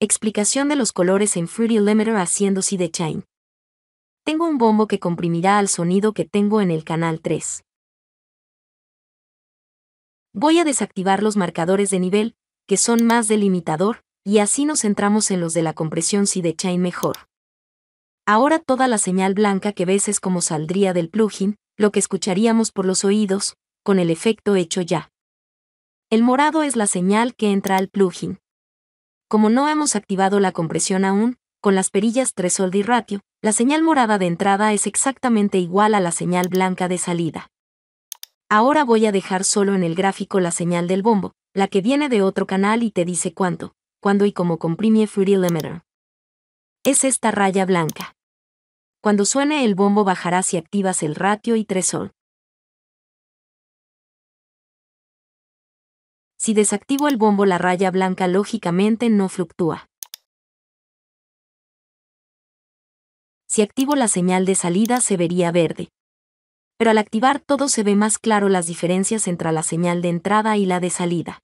Explicación de los colores en Fruity Limiter haciendo si Chain. Tengo un bombo que comprimirá al sonido que tengo en el canal 3. Voy a desactivar los marcadores de nivel, que son más delimitador, y así nos centramos en los de la compresión si Chain mejor. Ahora toda la señal blanca que ves es como saldría del plugin, lo que escucharíamos por los oídos, con el efecto hecho ya. El morado es la señal que entra al plugin. Como no hemos activado la compresión aún, con las perillas 3-Sold y ratio, la señal morada de entrada es exactamente igual a la señal blanca de salida. Ahora voy a dejar solo en el gráfico la señal del bombo, la que viene de otro canal y te dice cuánto, cuándo y cómo comprime Fruity Es esta raya blanca. Cuando suene el bombo bajará si activas el ratio y 3-Sold. Si desactivo el bombo la raya blanca lógicamente no fluctúa. Si activo la señal de salida se vería verde. Pero al activar todo se ve más claro las diferencias entre la señal de entrada y la de salida.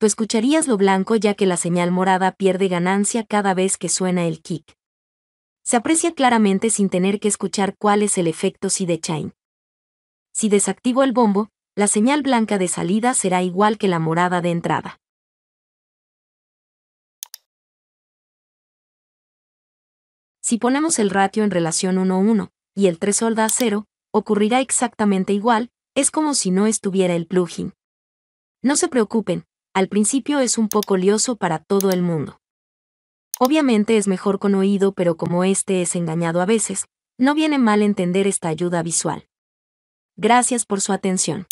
Tú escucharías lo blanco ya que la señal morada pierde ganancia cada vez que suena el kick. Se aprecia claramente sin tener que escuchar cuál es el efecto si de chain. Si desactivo el bombo, la señal blanca de salida será igual que la morada de entrada. Si ponemos el ratio en relación 1-1 y el tres a 0, ocurrirá exactamente igual, es como si no estuviera el plugin. No se preocupen, al principio es un poco lioso para todo el mundo. Obviamente es mejor con oído, pero como este es engañado a veces, no viene mal entender esta ayuda visual. Gracias por su atención.